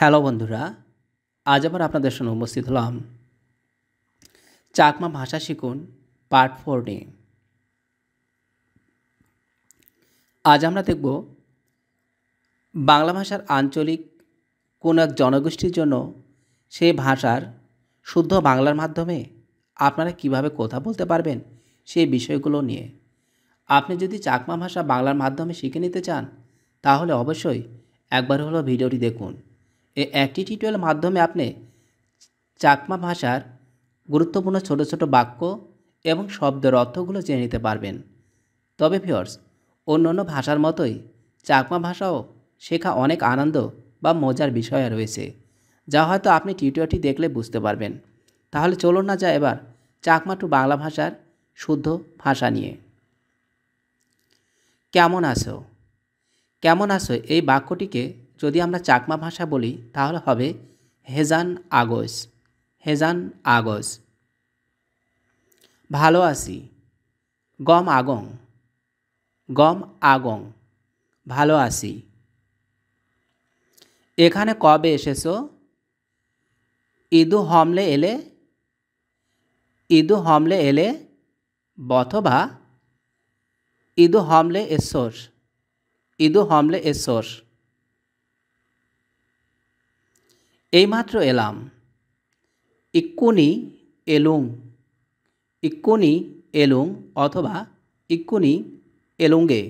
hello বন্ধুরা আজ আবার আপনাদের সঙ্গে উপস্থিত হলাম চাকমা ভাষা শিখুন পার্ট ফোর ডে আজ আমরা দেখব বাংলা ভাষার আঞ্চলিক কোন এক জনগোষ্ঠীর জন্য সেই ভাষার শুদ্ধ বাংলার মাধ্যমে আপনারা কিভাবে কথা বলতে পারবেন সেই বিষয়গুলো নিয়ে আপনি যদি চাকমা ভাষা বাংলার মাধ্যমে শিখে নিতে চান তাহলে অবশ্যই একবার হলো ভিডিওটি দেখুন এই একটি টিউটোরিয়াল মাধ্যমে আপনি চাকমা ভাষার গুরুত্বপূর্ণ ছোট ছোট বাক্য এবং শব্দের অর্থগুলো জেনে নিতে পারবেন তবে ফিওর্স অন্য অন্য ভাষার মতোই চাকমা ভাষাও শেখা অনেক আনন্দ বা মজার বিষয় রয়েছে যা হয়তো আপনি টিউটোরিয়ালটি দেখলে বুঝতে পারবেন তাহলে চলুন না যা এবার চাকমা টু বাংলা ভাষার শুদ্ধ ভাষা নিয়ে কেমন আছো কেমন আছো এই বাক্যটিকে যদি আমরা চাকমা ভাষা বলি তাহলে হবে হেজান আগস হেজান আগস ভালো আছি গম আগং গম আগং ভালো আছি এখানে কবে এসেছো ইদু হমলে এলে ইদু হমলে এলে বথবা ইদু হমলে এসোর ইদু হমলে এসোর এইমাত্র এলাম ইক্কুনি এলুং ইক্কুনি এলুং অথবা ইক্কুনি এলুঙ্গে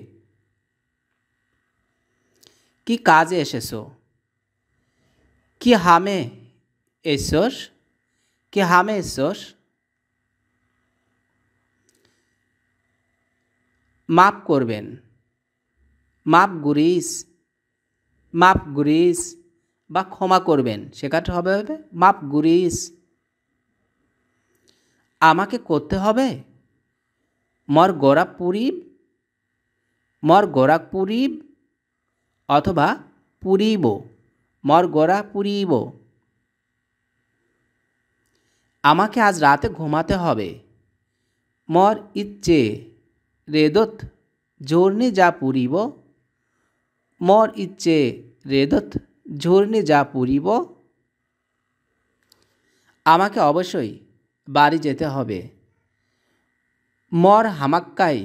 কি কাজে এসেছো কি হামে এসোস কি হামে এসোস মাপ করবেন মাপ গুরিস মাপ গুরিস বা ক্ষমা করবেন সেখানে হবে হবে মাপ গুরিস আমাকে করতে হবে মর পুরীব মর পুরীব অথবা পুরীব মর গোরা পুরীব আমাকে আজ রাতে ঘুমাতে হবে মর ইচ্ছে রেদত জোরনি যা পুরিব মর ইচ্ছে রেদত ঝর্ণে যা পুরিব আমাকে অবশ্যই বাড়ি যেতে হবে মর হামাক্কাই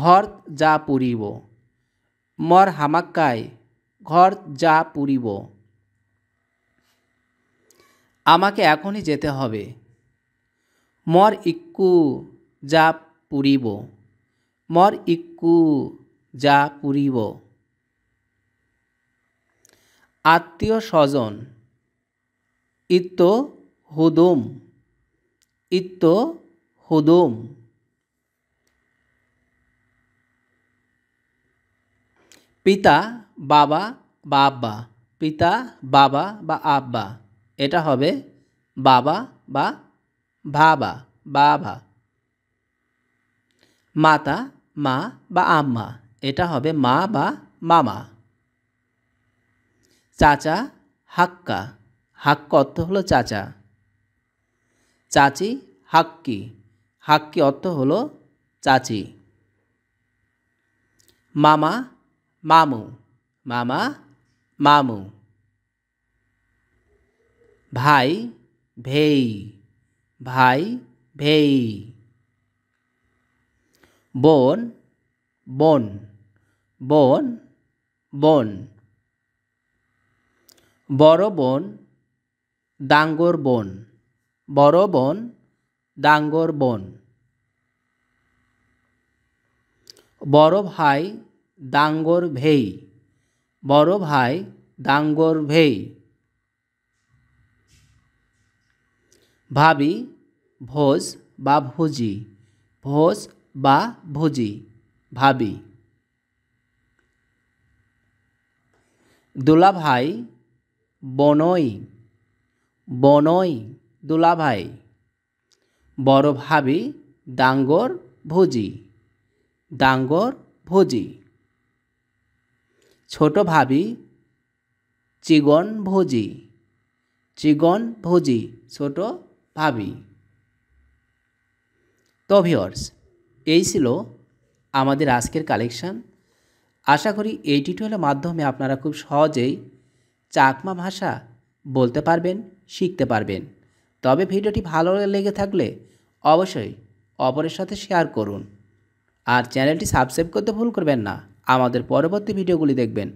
ঘর যা পুরিব মর হামাক্কাই ঘর যা পুরিব আমাকে এখনই যেতে হবে মর ইক্কু যা পুরিব মর ইক্কু যা পুরিব আত্মীয় স্বজন ইত্য হুদুম ইত্য হুদুম পিতা বাবা বা আব্বা পিতা বাবা বা আব্বা এটা হবে বাবা বা ভাবা বাবা মাতা মা বা আম্মা এটা হবে মা বা মামা চাচা হাক্কা হাক্কা অর্থ হলো চাচা চাচি হাক্কি হাক্কি অর্থ হলো চাচি মামা মামু মামা মামু ভাই ভেই ভাই ভেই বোন বোন বোন বোন বড় বোন ডাঙ্গর বোন বড় বোন ডাঙ্গর বোন বড় ভাই ডাঙ্গর ভেই বড় ভাই ডাঙ্গর ভেই ভাবি ভোজ বা ভুজি ভোজ বা ভুজি ভাবি দুলাভাই বনই বনই দুলাভাই বড় ভাবি ডাঙ্গর ভুজি ডাঙ্গর ভুজি ছোট ভাবি চিগন ভুজি চিগন ভুজি ছোট ভাবি তো ভিওর্স এই ছিল আমাদের আজকের কালেকশান আশা করি এই টিউটোরিয়ালের মাধ্যমে আপনারা খুব সহজেই চাকমা ভাষা বলতে পারবেন শিখতে পারবেন তবে ভিডিওটি ভালো লেগে থাকলে অবশ্যই অপরের সাথে শেয়ার করুন আর চ্যানেলটি সাবস্ক্রাইব করতে ভুল করবেন না আমাদের পরবর্তী ভিডিওগুলি দেখবেন